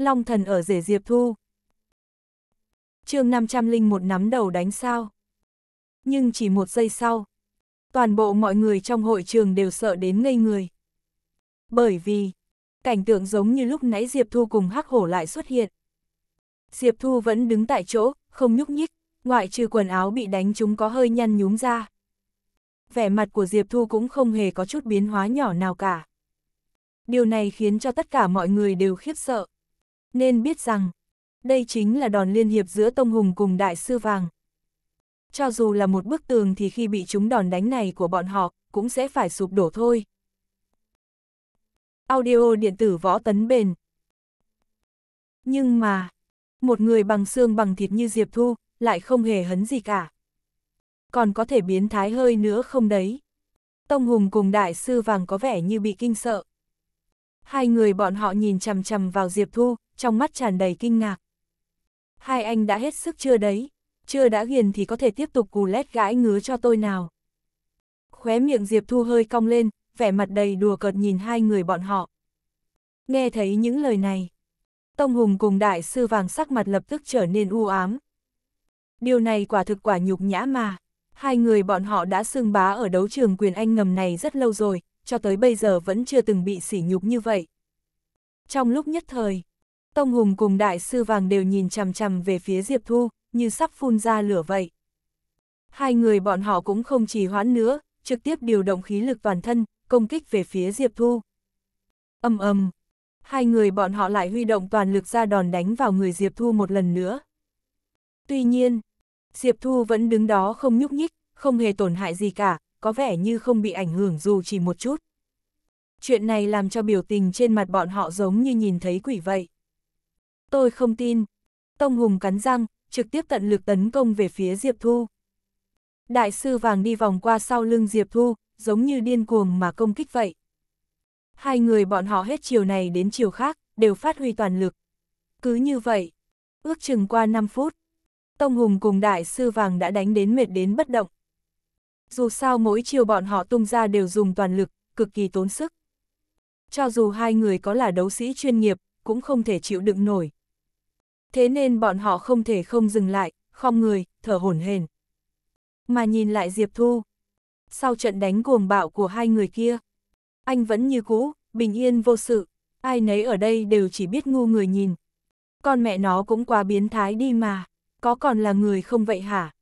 Long thần ở rể Diệp Thu. chương 501 nắm đầu đánh sao. Nhưng chỉ một giây sau, toàn bộ mọi người trong hội trường đều sợ đến ngây người. Bởi vì, cảnh tượng giống như lúc nãy Diệp Thu cùng Hắc Hổ lại xuất hiện. Diệp Thu vẫn đứng tại chỗ, không nhúc nhích, ngoại trừ quần áo bị đánh chúng có hơi nhăn nhúm ra. Vẻ mặt của Diệp Thu cũng không hề có chút biến hóa nhỏ nào cả. Điều này khiến cho tất cả mọi người đều khiếp sợ. Nên biết rằng, đây chính là đòn liên hiệp giữa Tông Hùng cùng Đại Sư Vàng. Cho dù là một bức tường thì khi bị chúng đòn đánh này của bọn họ, cũng sẽ phải sụp đổ thôi. Audio điện tử võ tấn bền. Nhưng mà, một người bằng xương bằng thịt như Diệp Thu, lại không hề hấn gì cả. Còn có thể biến thái hơi nữa không đấy? Tông Hùng cùng Đại Sư Vàng có vẻ như bị kinh sợ. Hai người bọn họ nhìn chằm chằm vào Diệp Thu, trong mắt tràn đầy kinh ngạc. Hai anh đã hết sức chưa đấy, chưa đã ghiền thì có thể tiếp tục cù lét gãi ngứa cho tôi nào. Khóe miệng Diệp Thu hơi cong lên, vẻ mặt đầy đùa cợt nhìn hai người bọn họ. Nghe thấy những lời này, Tông Hùng cùng đại sư vàng sắc mặt lập tức trở nên u ám. Điều này quả thực quả nhục nhã mà, hai người bọn họ đã xương bá ở đấu trường quyền anh ngầm này rất lâu rồi, cho tới bây giờ vẫn chưa từng bị sỉ nhục như vậy. Trong lúc nhất thời, Tông Hùng cùng đại sư vàng đều nhìn chằm chằm về phía Diệp Thu, như sắp phun ra lửa vậy. Hai người bọn họ cũng không trì hoãn nữa, trực tiếp điều động khí lực toàn thân, công kích về phía Diệp Thu. Âm ầm, hai người bọn họ lại huy động toàn lực ra đòn đánh vào người Diệp Thu một lần nữa. Tuy nhiên, Diệp Thu vẫn đứng đó không nhúc nhích, không hề tổn hại gì cả, có vẻ như không bị ảnh hưởng dù chỉ một chút. Chuyện này làm cho biểu tình trên mặt bọn họ giống như nhìn thấy quỷ vậy tôi không tin. Tông Hùng cắn răng, trực tiếp tận lực tấn công về phía Diệp Thu. Đại sư vàng đi vòng qua sau lưng Diệp Thu, giống như điên cuồng mà công kích vậy. Hai người bọn họ hết chiều này đến chiều khác, đều phát huy toàn lực. Cứ như vậy, ước chừng qua 5 phút, Tông Hùng cùng đại sư vàng đã đánh đến mệt đến bất động. Dù sao mỗi chiều bọn họ tung ra đều dùng toàn lực, cực kỳ tốn sức. Cho dù hai người có là đấu sĩ chuyên nghiệp, cũng không thể chịu đựng nổi, thế nên bọn họ không thể không dừng lại, không người, thở hổn hển. Mà nhìn lại Diệp Thu, sau trận đánh cuồng bạo của hai người kia, anh vẫn như cũ, bình yên vô sự, ai nấy ở đây đều chỉ biết ngu người nhìn. Con mẹ nó cũng quá biến thái đi mà, có còn là người không vậy hả?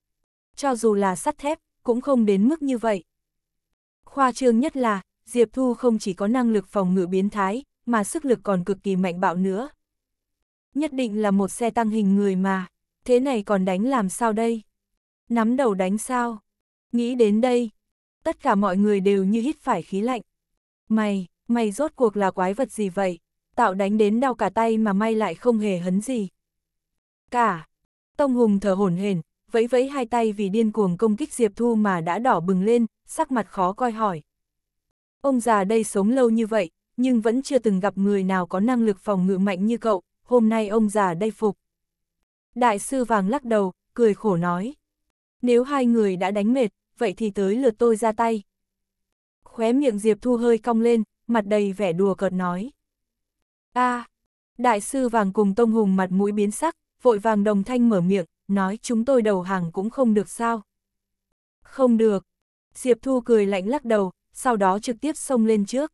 Cho dù là sắt thép, cũng không đến mức như vậy. Khoa trương nhất là, Diệp Thu không chỉ có năng lực phòng ngự biến thái, mà sức lực còn cực kỳ mạnh bạo nữa. Nhất định là một xe tăng hình người mà, thế này còn đánh làm sao đây? Nắm đầu đánh sao? Nghĩ đến đây, tất cả mọi người đều như hít phải khí lạnh. Mày, mày rốt cuộc là quái vật gì vậy? Tạo đánh đến đau cả tay mà may lại không hề hấn gì. Cả, Tông Hùng thở hổn hển, vẫy vẫy hai tay vì điên cuồng công kích Diệp Thu mà đã đỏ bừng lên, sắc mặt khó coi hỏi. Ông già đây sống lâu như vậy, nhưng vẫn chưa từng gặp người nào có năng lực phòng ngự mạnh như cậu, hôm nay ông già đây phục. Đại sư vàng lắc đầu, cười khổ nói. Nếu hai người đã đánh mệt, vậy thì tới lượt tôi ra tay. Khóe miệng Diệp Thu hơi cong lên, mặt đầy vẻ đùa cợt nói. a à, đại sư vàng cùng Tông Hùng mặt mũi biến sắc, vội vàng đồng thanh mở miệng, nói chúng tôi đầu hàng cũng không được sao. Không được. Diệp Thu cười lạnh lắc đầu, sau đó trực tiếp xông lên trước.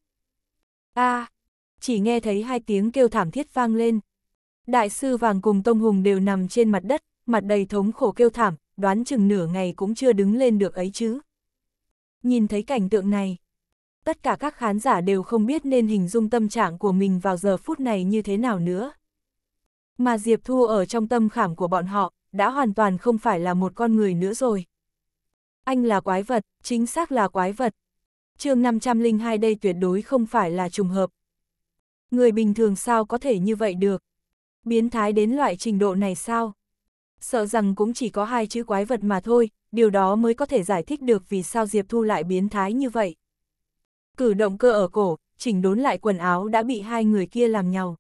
a à, chỉ nghe thấy hai tiếng kêu thảm thiết vang lên. Đại sư Vàng cùng Tông Hùng đều nằm trên mặt đất, mặt đầy thống khổ kêu thảm, đoán chừng nửa ngày cũng chưa đứng lên được ấy chứ. Nhìn thấy cảnh tượng này, tất cả các khán giả đều không biết nên hình dung tâm trạng của mình vào giờ phút này như thế nào nữa. Mà Diệp Thu ở trong tâm khảm của bọn họ, đã hoàn toàn không phải là một con người nữa rồi. Anh là quái vật, chính xác là quái vật. chương 502 đây tuyệt đối không phải là trùng hợp. Người bình thường sao có thể như vậy được biến thái đến loại trình độ này sao? Sợ rằng cũng chỉ có hai chữ quái vật mà thôi, điều đó mới có thể giải thích được vì sao Diệp Thu lại biến thái như vậy. Cử động cơ ở cổ, chỉnh đốn lại quần áo đã bị hai người kia làm nhau.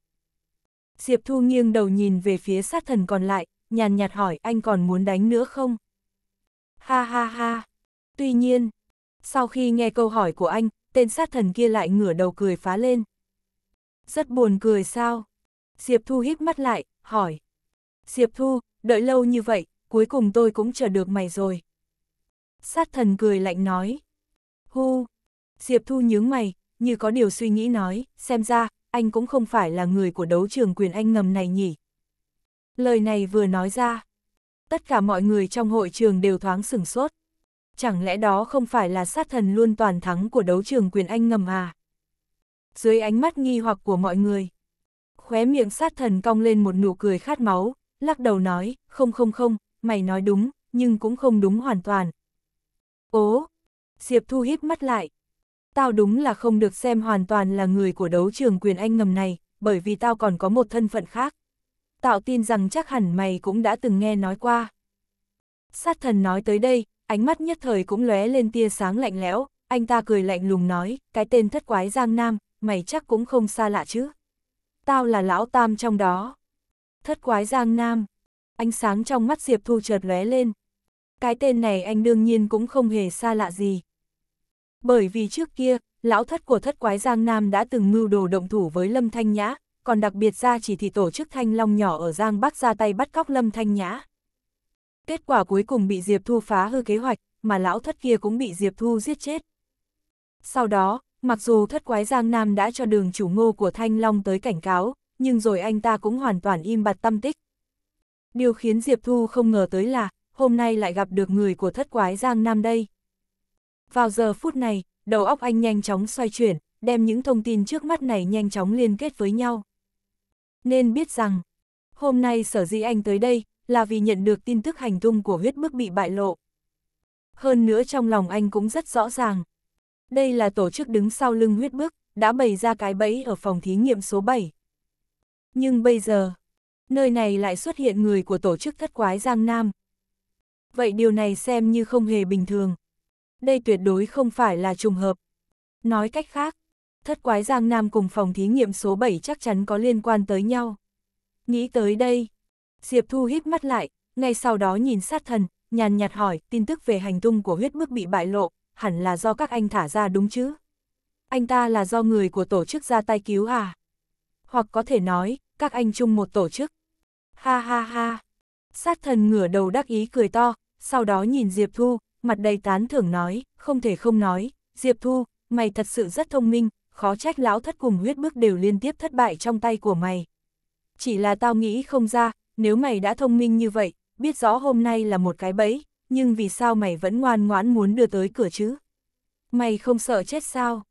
Diệp Thu nghiêng đầu nhìn về phía sát thần còn lại, nhàn nhạt hỏi anh còn muốn đánh nữa không? Ha ha ha! Tuy nhiên, sau khi nghe câu hỏi của anh, tên sát thần kia lại ngửa đầu cười phá lên. Rất buồn cười sao? Diệp Thu hít mắt lại, hỏi. Diệp Thu, đợi lâu như vậy, cuối cùng tôi cũng chờ được mày rồi. Sát thần cười lạnh nói. Hu! Diệp Thu nhướng mày, như có điều suy nghĩ nói, xem ra, anh cũng không phải là người của đấu trường quyền anh ngầm này nhỉ. Lời này vừa nói ra, tất cả mọi người trong hội trường đều thoáng sửng sốt. Chẳng lẽ đó không phải là sát thần luôn toàn thắng của đấu trường quyền anh ngầm à? Dưới ánh mắt nghi hoặc của mọi người, khóe miệng sát thần cong lên một nụ cười khát máu, lắc đầu nói, không không không, mày nói đúng, nhưng cũng không đúng hoàn toàn. Ố, Diệp Thu hít mắt lại. Tao đúng là không được xem hoàn toàn là người của đấu trường quyền anh ngầm này, bởi vì tao còn có một thân phận khác. Tạo tin rằng chắc hẳn mày cũng đã từng nghe nói qua. Sát thần nói tới đây, ánh mắt nhất thời cũng lóe lên tia sáng lạnh lẽo, anh ta cười lạnh lùng nói, cái tên thất quái Giang Nam, mày chắc cũng không xa lạ chứ tao là lão tam trong đó. Thất quái giang nam, ánh sáng trong mắt Diệp Thu chợt lóe lên. Cái tên này anh đương nhiên cũng không hề xa lạ gì. Bởi vì trước kia, lão thất của thất quái giang nam đã từng mưu đồ động thủ với Lâm Thanh Nhã, còn đặc biệt ra chỉ thị tổ chức thanh long nhỏ ở Giang Bắc ra tay bắt cóc Lâm Thanh Nhã. Kết quả cuối cùng bị Diệp Thu phá hư kế hoạch, mà lão thất kia cũng bị Diệp Thu giết chết. Sau đó, Mặc dù thất quái Giang Nam đã cho đường chủ ngô của Thanh Long tới cảnh cáo, nhưng rồi anh ta cũng hoàn toàn im bặt tâm tích. Điều khiến Diệp Thu không ngờ tới là, hôm nay lại gặp được người của thất quái Giang Nam đây. Vào giờ phút này, đầu óc anh nhanh chóng xoay chuyển, đem những thông tin trước mắt này nhanh chóng liên kết với nhau. Nên biết rằng, hôm nay sở dĩ anh tới đây, là vì nhận được tin tức hành tung của huyết bức bị bại lộ. Hơn nữa trong lòng anh cũng rất rõ ràng, đây là tổ chức đứng sau lưng huyết bức, đã bày ra cái bẫy ở phòng thí nghiệm số 7. Nhưng bây giờ, nơi này lại xuất hiện người của tổ chức thất quái Giang Nam. Vậy điều này xem như không hề bình thường. Đây tuyệt đối không phải là trùng hợp. Nói cách khác, thất quái Giang Nam cùng phòng thí nghiệm số 7 chắc chắn có liên quan tới nhau. Nghĩ tới đây, Diệp Thu hít mắt lại, ngay sau đó nhìn sát thần, nhàn nhạt hỏi tin tức về hành tung của huyết bức bị bại lộ, hẳn là do các anh thả ra đúng chứ? Anh ta là do người của tổ chức ra tay cứu à? Hoặc có thể nói, các anh chung một tổ chức. Ha ha ha. Sát thần ngửa đầu đắc ý cười to, sau đó nhìn Diệp Thu, mặt đầy tán thưởng nói, không thể không nói, Diệp Thu, mày thật sự rất thông minh, khó trách lão thất cùng huyết bước đều liên tiếp thất bại trong tay của mày. Chỉ là tao nghĩ không ra, nếu mày đã thông minh như vậy, biết rõ hôm nay là một cái bẫy, nhưng vì sao mày vẫn ngoan ngoãn muốn đưa tới cửa chứ? Mày không sợ chết sao?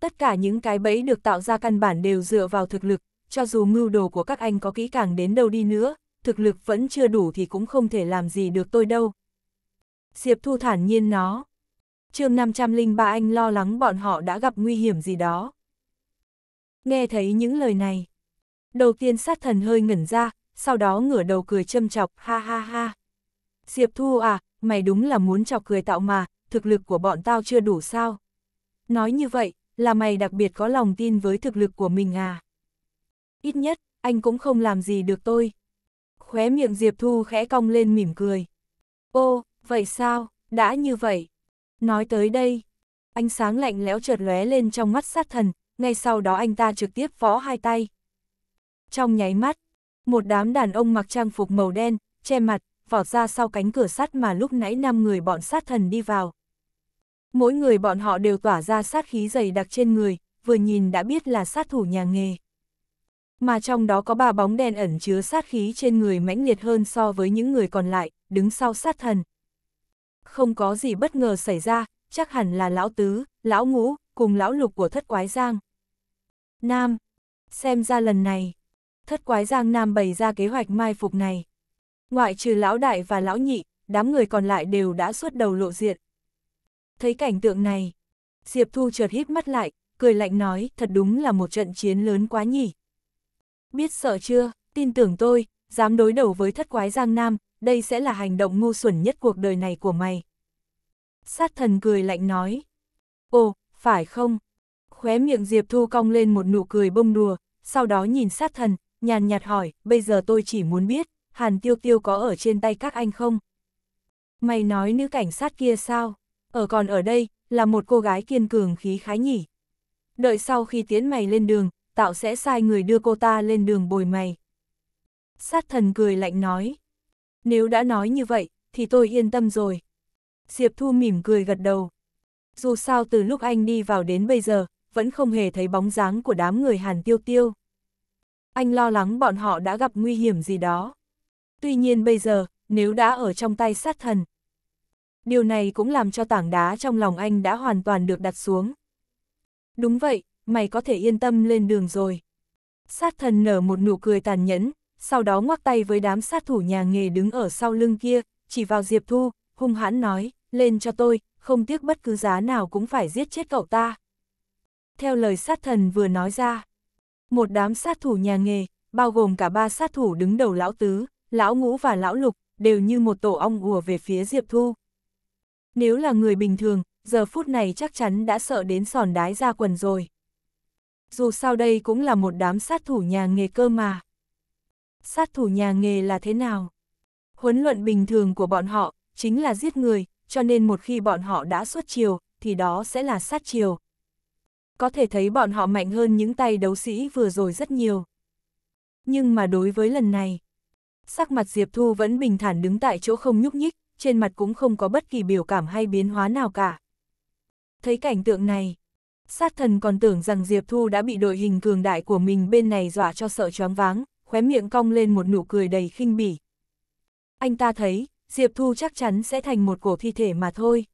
Tất cả những cái bẫy được tạo ra căn bản đều dựa vào thực lực, cho dù mưu đồ của các anh có kỹ càng đến đâu đi nữa, thực lực vẫn chưa đủ thì cũng không thể làm gì được tôi đâu. Diệp Thu thản nhiên nó. chương 503 anh lo lắng bọn họ đã gặp nguy hiểm gì đó. Nghe thấy những lời này. Đầu tiên sát thần hơi ngẩn ra, sau đó ngửa đầu cười châm chọc, ha ha ha. Diệp Thu à, mày đúng là muốn chọc cười tạo mà, thực lực của bọn tao chưa đủ sao. Nói như vậy, là mày đặc biệt có lòng tin với thực lực của mình à. Ít nhất, anh cũng không làm gì được tôi. Khóe miệng Diệp Thu khẽ cong lên mỉm cười. Ô, vậy sao, đã như vậy. Nói tới đây, ánh sáng lạnh lẽo chợt lóe lên trong mắt sát thần, ngay sau đó anh ta trực tiếp võ hai tay. Trong nháy mắt, một đám đàn ông mặc trang phục màu đen, che mặt, vọt ra sau cánh cửa sắt mà lúc nãy năm người bọn sát thần đi vào. Mỗi người bọn họ đều tỏa ra sát khí dày đặc trên người, vừa nhìn đã biết là sát thủ nhà nghề. Mà trong đó có ba bóng đen ẩn chứa sát khí trên người mãnh liệt hơn so với những người còn lại, đứng sau sát thần. Không có gì bất ngờ xảy ra, chắc hẳn là lão tứ, lão ngũ, cùng lão lục của thất quái giang. Nam, xem ra lần này, thất quái giang Nam bày ra kế hoạch mai phục này. Ngoại trừ lão đại và lão nhị, đám người còn lại đều đã xuất đầu lộ diện. Thấy cảnh tượng này, Diệp Thu chợt hít mắt lại, cười lạnh nói, thật đúng là một trận chiến lớn quá nhỉ. Biết sợ chưa, tin tưởng tôi, dám đối đầu với thất quái Giang Nam, đây sẽ là hành động ngu xuẩn nhất cuộc đời này của mày. Sát thần cười lạnh nói. Ồ, phải không? Khóe miệng Diệp Thu cong lên một nụ cười bông đùa, sau đó nhìn sát thần, nhàn nhạt hỏi, bây giờ tôi chỉ muốn biết, Hàn Tiêu Tiêu có ở trên tay các anh không? Mày nói nữ cảnh sát kia sao? Ở còn ở đây, là một cô gái kiên cường khí khái nhỉ. Đợi sau khi tiến mày lên đường, tạo sẽ sai người đưa cô ta lên đường bồi mày. Sát thần cười lạnh nói. Nếu đã nói như vậy, thì tôi yên tâm rồi. Diệp Thu mỉm cười gật đầu. Dù sao từ lúc anh đi vào đến bây giờ, vẫn không hề thấy bóng dáng của đám người Hàn Tiêu Tiêu. Anh lo lắng bọn họ đã gặp nguy hiểm gì đó. Tuy nhiên bây giờ, nếu đã ở trong tay sát thần. Điều này cũng làm cho tảng đá trong lòng anh đã hoàn toàn được đặt xuống. Đúng vậy, mày có thể yên tâm lên đường rồi. Sát thần nở một nụ cười tàn nhẫn, sau đó ngoắc tay với đám sát thủ nhà nghề đứng ở sau lưng kia, chỉ vào Diệp Thu, hung hãn nói, lên cho tôi, không tiếc bất cứ giá nào cũng phải giết chết cậu ta. Theo lời sát thần vừa nói ra, một đám sát thủ nhà nghề, bao gồm cả ba sát thủ đứng đầu lão tứ, lão ngũ và lão lục, đều như một tổ ong ùa về phía Diệp Thu. Nếu là người bình thường, giờ phút này chắc chắn đã sợ đến sòn đái ra quần rồi. Dù sao đây cũng là một đám sát thủ nhà nghề cơ mà. Sát thủ nhà nghề là thế nào? Huấn luận bình thường của bọn họ chính là giết người, cho nên một khi bọn họ đã xuất chiều, thì đó sẽ là sát chiều. Có thể thấy bọn họ mạnh hơn những tay đấu sĩ vừa rồi rất nhiều. Nhưng mà đối với lần này, Sắc mặt Diệp Thu vẫn bình thản đứng tại chỗ không nhúc nhích, trên mặt cũng không có bất kỳ biểu cảm hay biến hóa nào cả. Thấy cảnh tượng này, sát thần còn tưởng rằng Diệp Thu đã bị đội hình cường đại của mình bên này dọa cho sợ choáng váng, khóe miệng cong lên một nụ cười đầy khinh bỉ. Anh ta thấy, Diệp Thu chắc chắn sẽ thành một cổ thi thể mà thôi.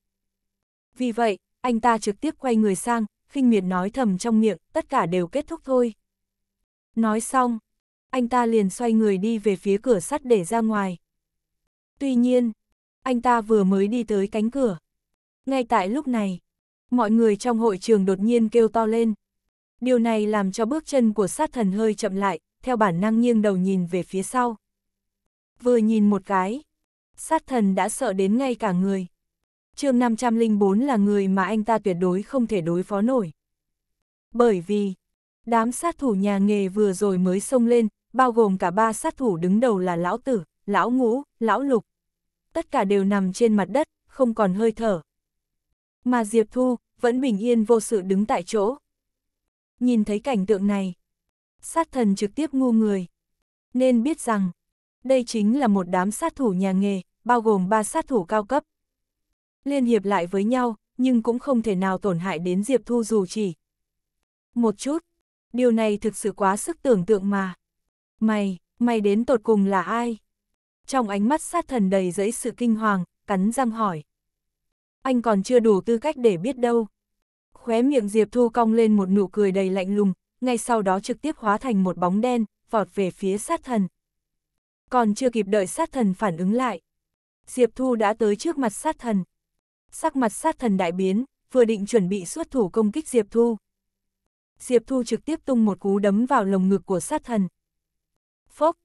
Vì vậy, anh ta trực tiếp quay người sang, khinh miệt nói thầm trong miệng, tất cả đều kết thúc thôi. Nói xong, anh ta liền xoay người đi về phía cửa sắt để ra ngoài. Tuy nhiên, anh ta vừa mới đi tới cánh cửa. Ngay tại lúc này, mọi người trong hội trường đột nhiên kêu to lên. Điều này làm cho bước chân của sát thần hơi chậm lại, theo bản năng nghiêng đầu nhìn về phía sau. Vừa nhìn một cái, sát thần đã sợ đến ngay cả người. chương 504 là người mà anh ta tuyệt đối không thể đối phó nổi. Bởi vì, đám sát thủ nhà nghề vừa rồi mới xông lên, bao gồm cả ba sát thủ đứng đầu là lão tử, lão ngũ, lão lục. Tất cả đều nằm trên mặt đất, không còn hơi thở. Mà Diệp Thu vẫn bình yên vô sự đứng tại chỗ. Nhìn thấy cảnh tượng này, sát thần trực tiếp ngu người. Nên biết rằng, đây chính là một đám sát thủ nhà nghề, bao gồm ba sát thủ cao cấp. Liên hiệp lại với nhau, nhưng cũng không thể nào tổn hại đến Diệp Thu dù chỉ. Một chút, điều này thực sự quá sức tưởng tượng mà. Mày, mày đến tột cùng là ai? Trong ánh mắt sát thần đầy dẫy sự kinh hoàng, cắn răng hỏi. Anh còn chưa đủ tư cách để biết đâu. Khóe miệng Diệp Thu cong lên một nụ cười đầy lạnh lùng, ngay sau đó trực tiếp hóa thành một bóng đen, vọt về phía sát thần. Còn chưa kịp đợi sát thần phản ứng lại. Diệp Thu đã tới trước mặt sát thần. Sắc mặt sát thần đại biến, vừa định chuẩn bị xuất thủ công kích Diệp Thu. Diệp Thu trực tiếp tung một cú đấm vào lồng ngực của sát thần, Phốc,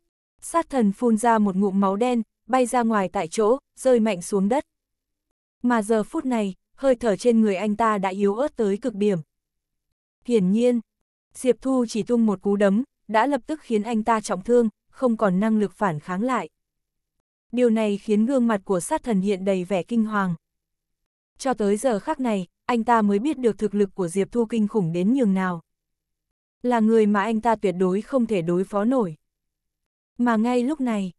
sát thần phun ra một ngụm máu đen, bay ra ngoài tại chỗ, rơi mạnh xuống đất. Mà giờ phút này, hơi thở trên người anh ta đã yếu ớt tới cực điểm. Hiển nhiên, Diệp Thu chỉ tung một cú đấm, đã lập tức khiến anh ta trọng thương, không còn năng lực phản kháng lại. Điều này khiến gương mặt của sát thần hiện đầy vẻ kinh hoàng. Cho tới giờ khắc này, anh ta mới biết được thực lực của Diệp Thu kinh khủng đến nhường nào. Là người mà anh ta tuyệt đối không thể đối phó nổi. Mà ngay lúc này,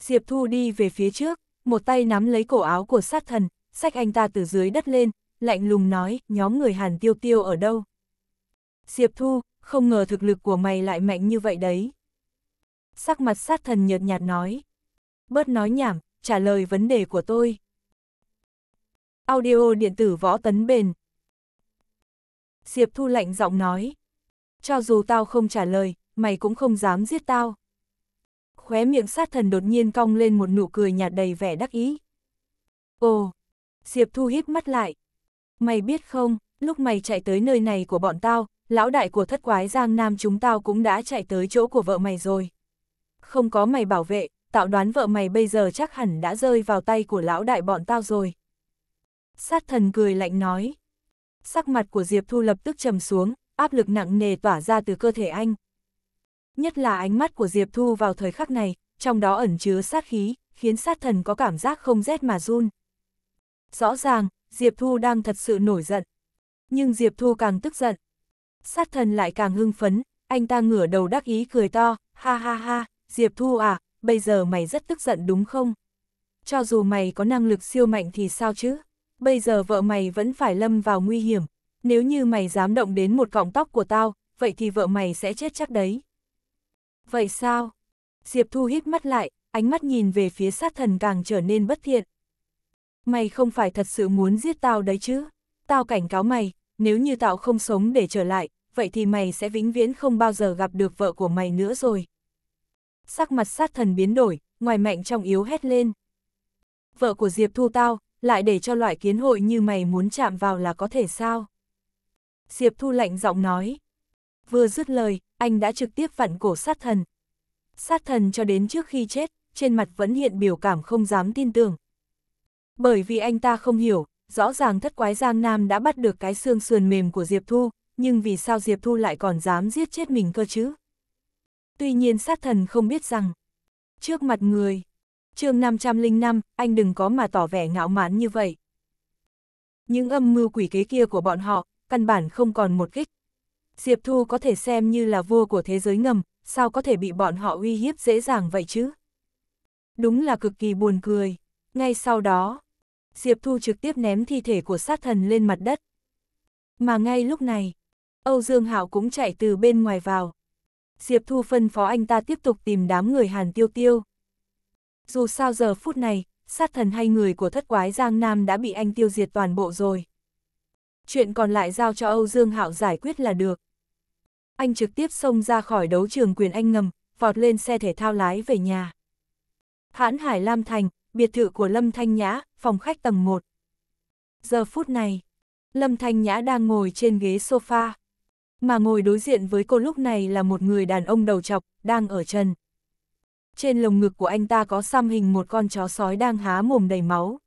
Diệp Thu đi về phía trước, một tay nắm lấy cổ áo của sát thần, sách anh ta từ dưới đất lên, lạnh lùng nói, nhóm người Hàn Tiêu Tiêu ở đâu? Diệp Thu, không ngờ thực lực của mày lại mạnh như vậy đấy. Sắc mặt sát thần nhợt nhạt nói. Bớt nói nhảm, trả lời vấn đề của tôi. Audio điện tử võ tấn bền. Diệp Thu lạnh giọng nói. Cho dù tao không trả lời, mày cũng không dám giết tao khóe miệng sát thần đột nhiên cong lên một nụ cười nhạt đầy vẻ đắc ý. Ồ! Diệp Thu hít mắt lại. Mày biết không, lúc mày chạy tới nơi này của bọn tao, lão đại của thất quái Giang Nam chúng tao cũng đã chạy tới chỗ của vợ mày rồi. Không có mày bảo vệ, tạo đoán vợ mày bây giờ chắc hẳn đã rơi vào tay của lão đại bọn tao rồi. Sát thần cười lạnh nói. Sắc mặt của Diệp Thu lập tức trầm xuống, áp lực nặng nề tỏa ra từ cơ thể anh, Nhất là ánh mắt của Diệp Thu vào thời khắc này, trong đó ẩn chứa sát khí, khiến sát thần có cảm giác không rét mà run. Rõ ràng, Diệp Thu đang thật sự nổi giận. Nhưng Diệp Thu càng tức giận. Sát thần lại càng hưng phấn, anh ta ngửa đầu đắc ý cười to, ha ha ha, Diệp Thu à, bây giờ mày rất tức giận đúng không? Cho dù mày có năng lực siêu mạnh thì sao chứ? Bây giờ vợ mày vẫn phải lâm vào nguy hiểm. Nếu như mày dám động đến một cọng tóc của tao, vậy thì vợ mày sẽ chết chắc đấy. Vậy sao? Diệp Thu hít mắt lại, ánh mắt nhìn về phía sát thần càng trở nên bất thiện. Mày không phải thật sự muốn giết tao đấy chứ? Tao cảnh cáo mày, nếu như tao không sống để trở lại, vậy thì mày sẽ vĩnh viễn không bao giờ gặp được vợ của mày nữa rồi. Sắc mặt sát thần biến đổi, ngoài mạnh trong yếu hét lên. Vợ của Diệp Thu tao, lại để cho loại kiến hội như mày muốn chạm vào là có thể sao? Diệp Thu lạnh giọng nói. Vừa dứt lời, anh đã trực tiếp vặn cổ sát thần. Sát thần cho đến trước khi chết, trên mặt vẫn hiện biểu cảm không dám tin tưởng. Bởi vì anh ta không hiểu, rõ ràng thất quái Giang Nam đã bắt được cái xương sườn mềm của Diệp Thu, nhưng vì sao Diệp Thu lại còn dám giết chết mình cơ chứ? Tuy nhiên sát thần không biết rằng, trước mặt người, chương 505, anh đừng có mà tỏ vẻ ngạo mạn như vậy. Những âm mưu quỷ kế kia của bọn họ, căn bản không còn một kích, Diệp Thu có thể xem như là vua của thế giới ngầm, sao có thể bị bọn họ uy hiếp dễ dàng vậy chứ? Đúng là cực kỳ buồn cười. Ngay sau đó, Diệp Thu trực tiếp ném thi thể của sát thần lên mặt đất. Mà ngay lúc này, Âu Dương Hạo cũng chạy từ bên ngoài vào. Diệp Thu phân phó anh ta tiếp tục tìm đám người Hàn Tiêu Tiêu. Dù sao giờ phút này, sát thần hay người của thất quái Giang Nam đã bị anh tiêu diệt toàn bộ rồi. Chuyện còn lại giao cho Âu Dương Hạo giải quyết là được anh trực tiếp xông ra khỏi đấu trường quyền anh ngầm, vọt lên xe thể thao lái về nhà. Hãn Hải Lam Thành, biệt thự của Lâm Thanh Nhã, phòng khách tầng 1. Giờ phút này, Lâm Thanh Nhã đang ngồi trên ghế sofa, mà ngồi đối diện với cô lúc này là một người đàn ông đầu chọc, đang ở chân. Trên lồng ngực của anh ta có xăm hình một con chó sói đang há mồm đầy máu.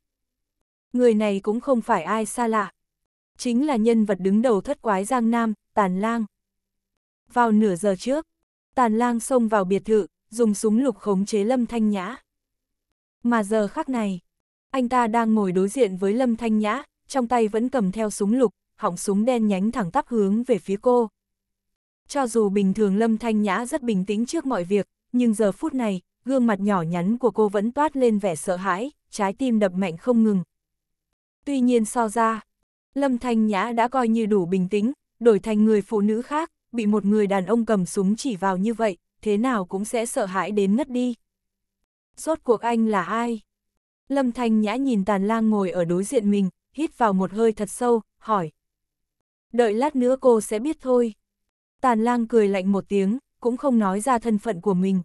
Người này cũng không phải ai xa lạ. Chính là nhân vật đứng đầu thất quái Giang Nam, Tàn Lang. Vào nửa giờ trước, Tàn lang xông vào biệt thự, dùng súng lục khống chế Lâm Thanh Nhã. Mà giờ khắc này, anh ta đang ngồi đối diện với Lâm Thanh Nhã, trong tay vẫn cầm theo súng lục, họng súng đen nhánh thẳng tắp hướng về phía cô. Cho dù bình thường Lâm Thanh Nhã rất bình tĩnh trước mọi việc, nhưng giờ phút này, gương mặt nhỏ nhắn của cô vẫn toát lên vẻ sợ hãi, trái tim đập mạnh không ngừng. Tuy nhiên so ra, Lâm Thanh Nhã đã coi như đủ bình tĩnh, đổi thành người phụ nữ khác, bị một người đàn ông cầm súng chỉ vào như vậy, thế nào cũng sẽ sợ hãi đến ngất đi. Rốt cuộc anh là ai? Lâm Thanh Nhã nhìn tàn lang ngồi ở đối diện mình, hít vào một hơi thật sâu, hỏi. Đợi lát nữa cô sẽ biết thôi. Tàn lang cười lạnh một tiếng, cũng không nói ra thân phận của mình.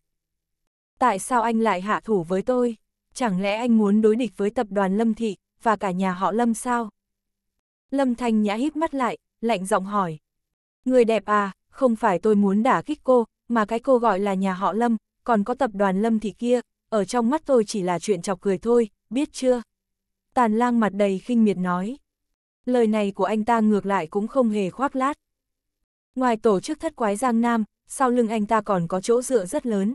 Tại sao anh lại hạ thủ với tôi? Chẳng lẽ anh muốn đối địch với tập đoàn Lâm Thị, và cả nhà họ Lâm sao? Lâm Thanh Nhã hít mắt lại, lạnh giọng hỏi. Người đẹp à, không phải tôi muốn đả kích cô, mà cái cô gọi là nhà họ Lâm, còn có tập đoàn Lâm thì kia, ở trong mắt tôi chỉ là chuyện chọc cười thôi, biết chưa? Tàn lang mặt đầy khinh miệt nói. Lời này của anh ta ngược lại cũng không hề khoác lát. Ngoài tổ chức thất quái Giang Nam, sau lưng anh ta còn có chỗ dựa rất lớn.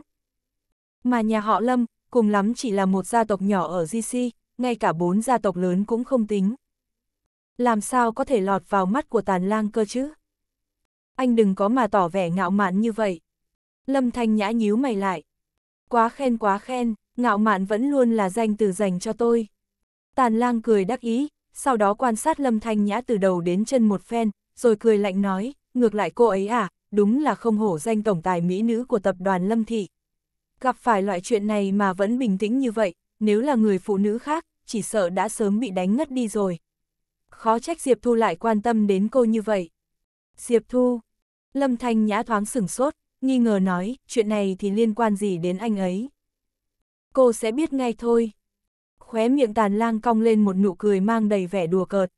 Mà nhà họ Lâm, cùng lắm chỉ là một gia tộc nhỏ ở GC, ngay cả bốn gia tộc lớn cũng không tính. Làm sao có thể lọt vào mắt của tàn lang cơ chứ? anh đừng có mà tỏ vẻ ngạo mạn như vậy. Lâm Thanh Nhã nhíu mày lại. Quá khen quá khen, ngạo mạn vẫn luôn là danh từ dành cho tôi. Tàn lang cười đắc ý, sau đó quan sát Lâm Thanh Nhã từ đầu đến chân một phen, rồi cười lạnh nói, ngược lại cô ấy à, đúng là không hổ danh tổng tài mỹ nữ của tập đoàn Lâm Thị. Gặp phải loại chuyện này mà vẫn bình tĩnh như vậy, nếu là người phụ nữ khác, chỉ sợ đã sớm bị đánh ngất đi rồi. Khó trách Diệp Thu lại quan tâm đến cô như vậy. Diệp Thu. Lâm Thanh Nhã thoáng sửng sốt, nghi ngờ nói, chuyện này thì liên quan gì đến anh ấy. Cô sẽ biết ngay thôi. Khóe miệng tàn lang cong lên một nụ cười mang đầy vẻ đùa cợt.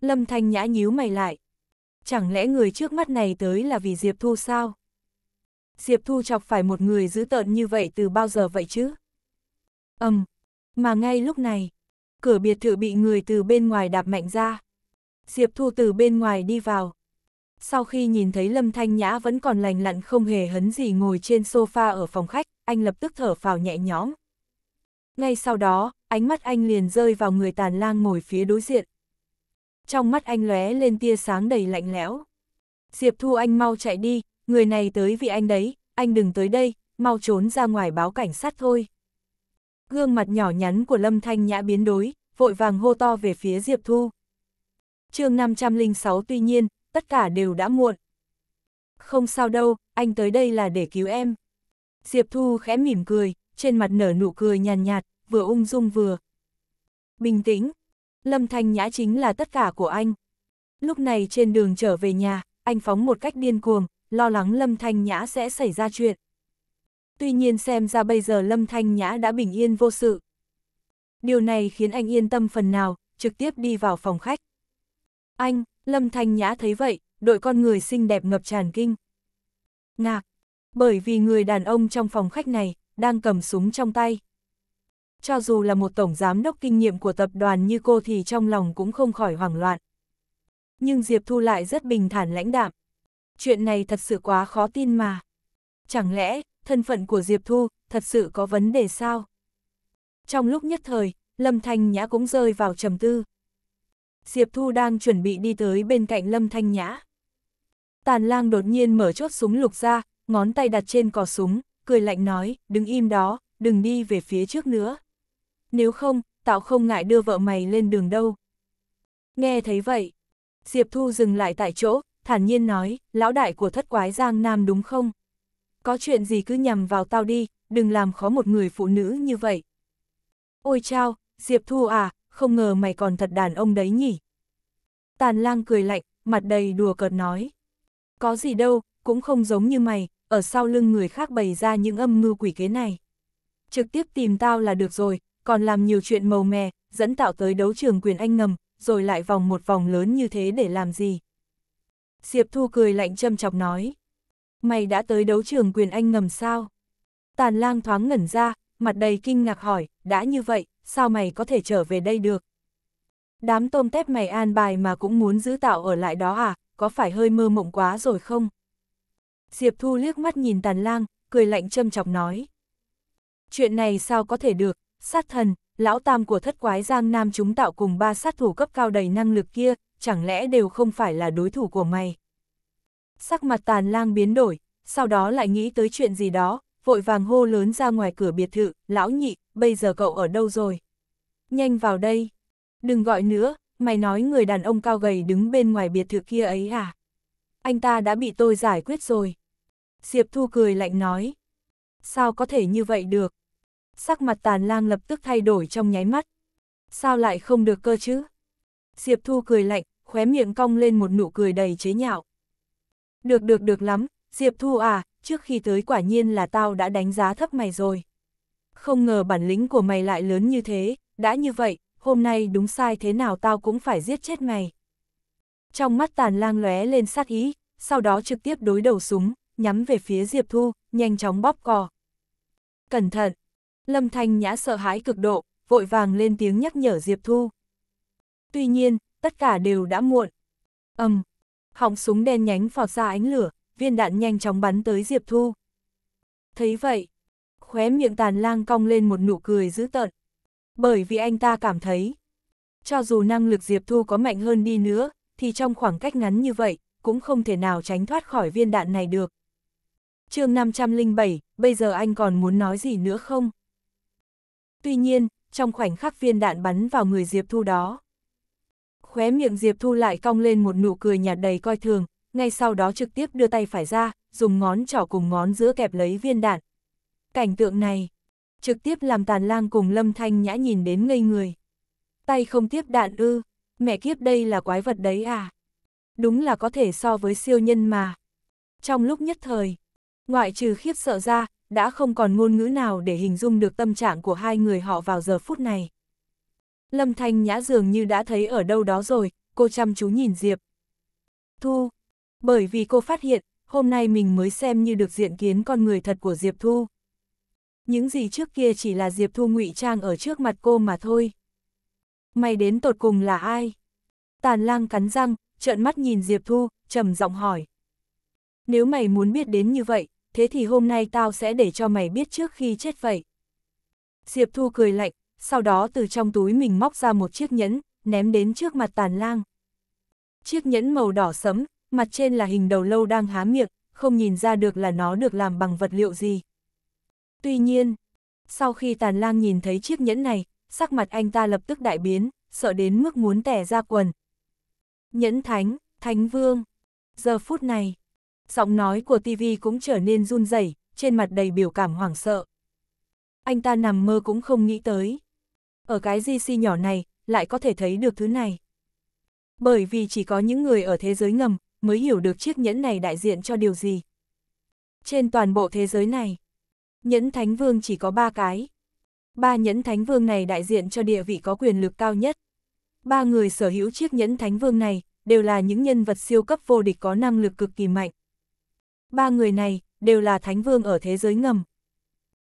Lâm Thanh Nhã nhíu mày lại. Chẳng lẽ người trước mắt này tới là vì Diệp Thu sao? Diệp Thu chọc phải một người dữ tợn như vậy từ bao giờ vậy chứ? Ầm, um, mà ngay lúc này, cửa biệt thự bị người từ bên ngoài đạp mạnh ra. Diệp Thu từ bên ngoài đi vào, sau khi nhìn thấy Lâm Thanh Nhã vẫn còn lành lặn không hề hấn gì ngồi trên sofa ở phòng khách, anh lập tức thở phào nhẹ nhõm. Ngay sau đó, ánh mắt anh liền rơi vào người tàn lang ngồi phía đối diện. Trong mắt anh lóe lên tia sáng đầy lạnh lẽo. Diệp Thu Anh mau chạy đi, người này tới vì anh đấy, anh đừng tới đây, mau trốn ra ngoài báo cảnh sát thôi. Gương mặt nhỏ nhắn của Lâm Thanh Nhã biến đối, vội vàng hô to về phía Diệp Thu. chương 506 tuy nhiên, tất cả đều đã muộn. Không sao đâu, anh tới đây là để cứu em. Diệp Thu khẽ mỉm cười, trên mặt nở nụ cười nhàn nhạt, vừa ung dung vừa. Bình tĩnh, Lâm Thanh Nhã chính là tất cả của anh. Lúc này trên đường trở về nhà, anh phóng một cách điên cuồng, lo lắng Lâm Thanh Nhã sẽ xảy ra chuyện. Tuy nhiên xem ra bây giờ Lâm Thanh Nhã đã bình yên vô sự. Điều này khiến anh yên tâm phần nào, trực tiếp đi vào phòng khách. Anh, Lâm Thanh Nhã thấy vậy, đội con người xinh đẹp ngập tràn kinh. Ngạc, bởi vì người đàn ông trong phòng khách này, đang cầm súng trong tay. Cho dù là một tổng giám đốc kinh nghiệm của tập đoàn như cô thì trong lòng cũng không khỏi hoảng loạn. Nhưng Diệp Thu lại rất bình thản lãnh đạm. Chuyện này thật sự quá khó tin mà. Chẳng lẽ, thân phận của Diệp Thu thật sự có vấn đề sao? Trong lúc nhất thời, Lâm Thanh Nhã cũng rơi vào trầm tư. Diệp Thu đang chuẩn bị đi tới bên cạnh Lâm Thanh Nhã. Tàn lang đột nhiên mở chốt súng lục ra, ngón tay đặt trên cò súng, cười lạnh nói, đứng im đó, đừng đi về phía trước nữa. Nếu không, tạo không ngại đưa vợ mày lên đường đâu. Nghe thấy vậy, Diệp Thu dừng lại tại chỗ, thản nhiên nói, lão đại của thất quái Giang Nam đúng không? Có chuyện gì cứ nhằm vào tao đi, đừng làm khó một người phụ nữ như vậy. Ôi chao, Diệp Thu à, không ngờ mày còn thật đàn ông đấy nhỉ. Tàn lang cười lạnh, mặt đầy đùa cợt nói. Có gì đâu, cũng không giống như mày, ở sau lưng người khác bày ra những âm mưu quỷ kế này. Trực tiếp tìm tao là được rồi, còn làm nhiều chuyện màu mè, dẫn tạo tới đấu trường quyền anh ngầm, rồi lại vòng một vòng lớn như thế để làm gì. Diệp Thu cười lạnh châm chọc nói. Mày đã tới đấu trường quyền anh ngầm sao? Tàn lang thoáng ngẩn ra, mặt đầy kinh ngạc hỏi, đã như vậy, sao mày có thể trở về đây được? Đám tôm tép mày an bài mà cũng muốn giữ tạo ở lại đó à, có phải hơi mơ mộng quá rồi không? Diệp Thu liếc mắt nhìn Tàn Lang, cười lạnh châm chọc nói. Chuyện này sao có thể được, sát thần, lão tam của thất quái Giang Nam chúng tạo cùng ba sát thủ cấp cao đầy năng lực kia, chẳng lẽ đều không phải là đối thủ của mày? Sắc mặt Tàn Lang biến đổi, sau đó lại nghĩ tới chuyện gì đó, vội vàng hô lớn ra ngoài cửa biệt thự, lão nhị, bây giờ cậu ở đâu rồi? Nhanh vào đây. Đừng gọi nữa, mày nói người đàn ông cao gầy đứng bên ngoài biệt thự kia ấy à? Anh ta đã bị tôi giải quyết rồi. Diệp Thu cười lạnh nói. Sao có thể như vậy được? Sắc mặt tàn lang lập tức thay đổi trong nháy mắt. Sao lại không được cơ chứ? Diệp Thu cười lạnh, khóe miệng cong lên một nụ cười đầy chế nhạo. Được được được lắm, Diệp Thu à, trước khi tới quả nhiên là tao đã đánh giá thấp mày rồi không ngờ bản lĩnh của mày lại lớn như thế, đã như vậy, hôm nay đúng sai thế nào tao cũng phải giết chết mày. Trong mắt tàn lang lóe lên sát ý, sau đó trực tiếp đối đầu súng, nhắm về phía Diệp Thu, nhanh chóng bóp cò. Cẩn thận! Lâm Thanh Nhã sợ hãi cực độ, vội vàng lên tiếng nhắc nhở Diệp Thu. Tuy nhiên, tất cả đều đã muộn. ầm, um, họng súng đen nhánh phọt ra ánh lửa, viên đạn nhanh chóng bắn tới Diệp Thu. Thấy vậy, khóe miệng tàn lang cong lên một nụ cười dữ tợn. Bởi vì anh ta cảm thấy, cho dù năng lực Diệp Thu có mạnh hơn đi nữa, thì trong khoảng cách ngắn như vậy, cũng không thể nào tránh thoát khỏi viên đạn này được. chương 507, bây giờ anh còn muốn nói gì nữa không? Tuy nhiên, trong khoảnh khắc viên đạn bắn vào người Diệp Thu đó. Khóe miệng Diệp Thu lại cong lên một nụ cười nhạt đầy coi thường, ngay sau đó trực tiếp đưa tay phải ra, dùng ngón trỏ cùng ngón giữa kẹp lấy viên đạn, Cảnh tượng này, trực tiếp làm tàn lang cùng lâm thanh nhã nhìn đến ngây người. Tay không tiếp đạn ư, mẹ kiếp đây là quái vật đấy à. Đúng là có thể so với siêu nhân mà. Trong lúc nhất thời, ngoại trừ khiếp sợ ra, đã không còn ngôn ngữ nào để hình dung được tâm trạng của hai người họ vào giờ phút này. Lâm Thanh Nhã dường như đã thấy ở đâu đó rồi, cô chăm chú nhìn Diệp. Thu, bởi vì cô phát hiện, hôm nay mình mới xem như được diện kiến con người thật của Diệp Thu những gì trước kia chỉ là Diệp Thu ngụy trang ở trước mặt cô mà thôi. Mày đến tột cùng là ai? Tàn lang cắn răng, trợn mắt nhìn Diệp Thu, trầm giọng hỏi. Nếu mày muốn biết đến như vậy, thế thì hôm nay tao sẽ để cho mày biết trước khi chết vậy. Diệp Thu cười lạnh, sau đó từ trong túi mình móc ra một chiếc nhẫn, ném đến trước mặt tàn lang. Chiếc nhẫn màu đỏ sẫm, mặt trên là hình đầu lâu đang há miệng, không nhìn ra được là nó được làm bằng vật liệu gì, Tuy nhiên, sau khi Tàn Lang nhìn thấy chiếc nhẫn này, sắc mặt anh ta lập tức đại biến, sợ đến mức muốn tẻ ra quần. Nhẫn Thánh, Thánh Vương. Giờ phút này, giọng nói của TV cũng trở nên run rẩy, trên mặt đầy biểu cảm hoảng sợ. Anh ta nằm mơ cũng không nghĩ tới. Ở cái GC nhỏ này, lại có thể thấy được thứ này. Bởi vì chỉ có những người ở thế giới ngầm mới hiểu được chiếc nhẫn này đại diện cho điều gì. Trên toàn bộ thế giới này, Nhẫn Thánh Vương chỉ có ba cái. Ba nhẫn Thánh Vương này đại diện cho địa vị có quyền lực cao nhất. Ba người sở hữu chiếc nhẫn Thánh Vương này đều là những nhân vật siêu cấp vô địch có năng lực cực kỳ mạnh. Ba người này đều là Thánh Vương ở thế giới ngầm.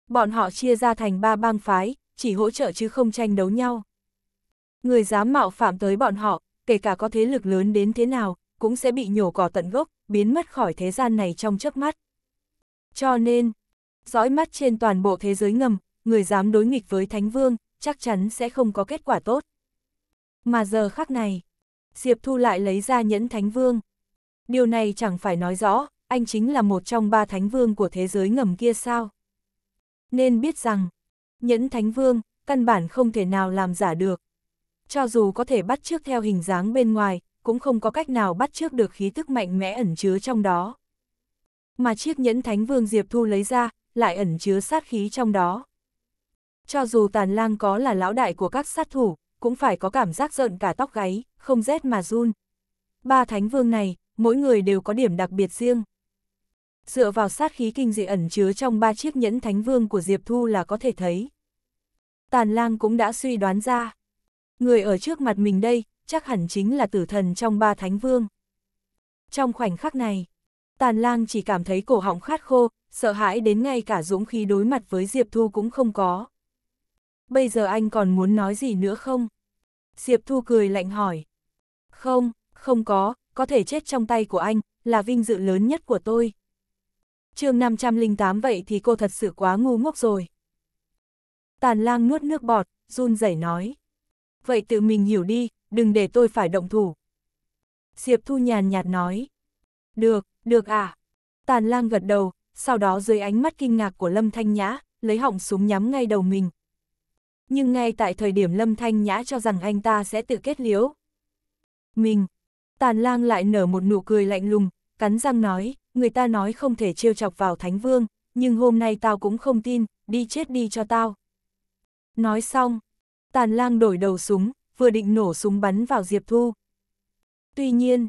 Bọn họ chia ra thành ba bang phái, chỉ hỗ trợ chứ không tranh đấu nhau. Người dám mạo phạm tới bọn họ, kể cả có thế lực lớn đến thế nào, cũng sẽ bị nhổ cỏ tận gốc, biến mất khỏi thế gian này trong chớp mắt. Cho nên, dõi mắt trên toàn bộ thế giới ngầm, người dám đối nghịch với Thánh Vương, chắc chắn sẽ không có kết quả tốt. Mà giờ khắc này, Diệp Thu lại lấy ra nhẫn Thánh Vương. Điều này chẳng phải nói rõ, anh chính là một trong ba Thánh Vương của thế giới ngầm kia sao. Nên biết rằng, nhẫn Thánh Vương, căn bản không thể nào làm giả được. Cho dù có thể bắt chước theo hình dáng bên ngoài, cũng không có cách nào bắt chước được khí tức mạnh mẽ ẩn chứa trong đó. Mà chiếc nhẫn Thánh Vương Diệp Thu lấy ra, lại ẩn chứa sát khí trong đó. Cho dù tàn lang có là lão đại của các sát thủ, cũng phải có cảm giác rợn cả tóc gáy, không rét mà run. Ba thánh vương này, mỗi người đều có điểm đặc biệt riêng. Dựa vào sát khí kinh dị ẩn chứa trong ba chiếc nhẫn thánh vương của Diệp Thu là có thể thấy. Tàn lang cũng đã suy đoán ra. Người ở trước mặt mình đây, chắc hẳn chính là tử thần trong ba thánh vương. Trong khoảnh khắc này, Tàn lang chỉ cảm thấy cổ họng khát khô, sợ hãi đến ngay cả dũng khí đối mặt với Diệp Thu cũng không có. Bây giờ anh còn muốn nói gì nữa không? Diệp Thu cười lạnh hỏi. Không, không có, có thể chết trong tay của anh, là vinh dự lớn nhất của tôi. chương 508 vậy thì cô thật sự quá ngu ngốc rồi. Tàn lang nuốt nước bọt, run rẩy nói. Vậy tự mình hiểu đi, đừng để tôi phải động thủ. Diệp Thu nhàn nhạt nói. Được, được à. Tàn lang gật đầu, sau đó dưới ánh mắt kinh ngạc của Lâm Thanh Nhã, lấy họng súng nhắm ngay đầu mình. Nhưng ngay tại thời điểm Lâm Thanh Nhã cho rằng anh ta sẽ tự kết liễu. Mình, tàn lang lại nở một nụ cười lạnh lùng, cắn răng nói, người ta nói không thể trêu chọc vào Thánh Vương, nhưng hôm nay tao cũng không tin, đi chết đi cho tao. Nói xong, tàn lang đổi đầu súng, vừa định nổ súng bắn vào Diệp Thu. Tuy nhiên,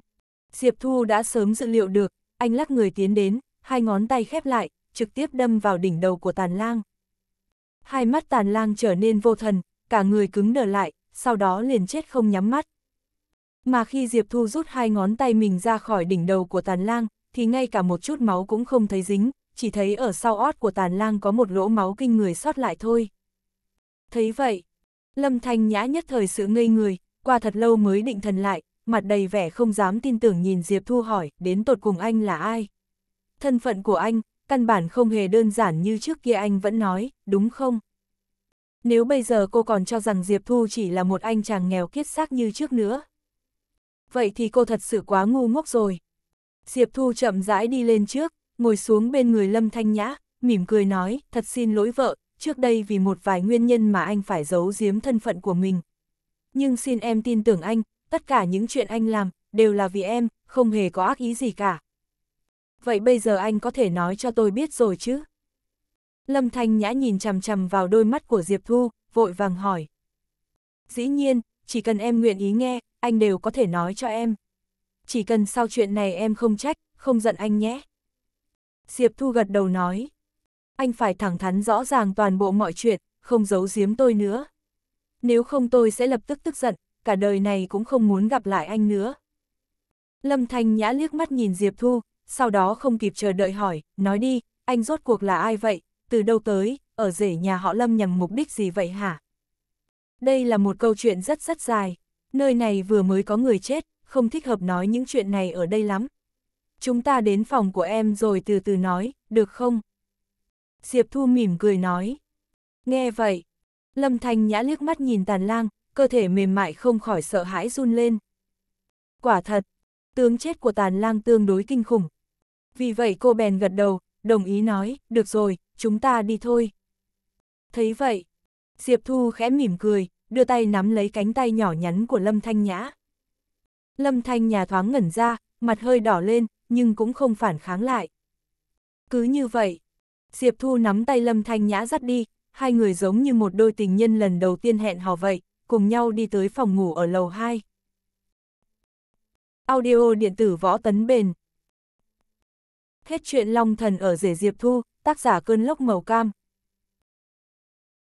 Diệp Thu đã sớm dự liệu được, anh lắc người tiến đến, hai ngón tay khép lại, trực tiếp đâm vào đỉnh đầu của tàn lang. Hai mắt tàn lang trở nên vô thần, cả người cứng đờ lại, sau đó liền chết không nhắm mắt. Mà khi Diệp Thu rút hai ngón tay mình ra khỏi đỉnh đầu của tàn lang, thì ngay cả một chút máu cũng không thấy dính, chỉ thấy ở sau ót của tàn lang có một lỗ máu kinh người sót lại thôi. Thấy vậy, Lâm Thanh Nhã nhất thời sự ngây người, qua thật lâu mới định thần lại, mặt đầy vẻ không dám tin tưởng nhìn Diệp Thu hỏi, đến tột cùng anh là ai? Thân phận của anh, căn bản không hề đơn giản như trước kia anh vẫn nói, đúng không? Nếu bây giờ cô còn cho rằng Diệp Thu chỉ là một anh chàng nghèo kiết xác như trước nữa. Vậy thì cô thật sự quá ngu ngốc rồi. Diệp Thu chậm rãi đi lên trước, ngồi xuống bên người Lâm Thanh Nhã, mỉm cười nói, thật xin lỗi vợ, trước đây vì một vài nguyên nhân mà anh phải giấu giếm thân phận của mình. Nhưng xin em tin tưởng anh, tất cả những chuyện anh làm, đều là vì em, không hề có ác ý gì cả. Vậy bây giờ anh có thể nói cho tôi biết rồi chứ? Lâm Thanh Nhã nhìn chằm chằm vào đôi mắt của Diệp Thu, vội vàng hỏi. Dĩ nhiên, chỉ cần em nguyện ý nghe, anh đều có thể nói cho em. Chỉ cần sau chuyện này em không trách, không giận anh nhé. Diệp Thu gật đầu nói. Anh phải thẳng thắn rõ ràng toàn bộ mọi chuyện, không giấu giếm tôi nữa. Nếu không tôi sẽ lập tức tức giận, cả đời này cũng không muốn gặp lại anh nữa. Lâm Thanh Nhã liếc mắt nhìn Diệp Thu, sau đó không kịp chờ đợi hỏi, nói đi, anh rốt cuộc là ai vậy, từ đâu tới, ở rể nhà họ Lâm nhằm mục đích gì vậy hả? Đây là một câu chuyện rất rất dài, nơi này vừa mới có người chết, không thích hợp nói những chuyện này ở đây lắm. Chúng ta đến phòng của em rồi từ từ nói, được không? Diệp Thu mỉm cười nói. Nghe vậy, Lâm Thanh Nhã liếc mắt nhìn Tàn Lang, cơ thể mềm mại không khỏi sợ hãi run lên. Quả thật, tướng chết của tàn lang tương đối kinh khủng. Vì vậy cô bèn gật đầu, đồng ý nói, được rồi, chúng ta đi thôi. Thấy vậy, Diệp Thu khẽ mỉm cười, đưa tay nắm lấy cánh tay nhỏ nhắn của Lâm Thanh Nhã. Lâm Thanh Nhã thoáng ngẩn ra, mặt hơi đỏ lên, nhưng cũng không phản kháng lại. Cứ như vậy, Diệp Thu nắm tay Lâm Thanh Nhã dắt đi, hai người giống như một đôi tình nhân lần đầu tiên hẹn hò vậy, cùng nhau đi tới phòng ngủ ở lầu 2. Audio điện tử võ tấn bền. Hết chuyện Long Thần ở rể Diệp Thu, tác giả cơn lốc màu cam,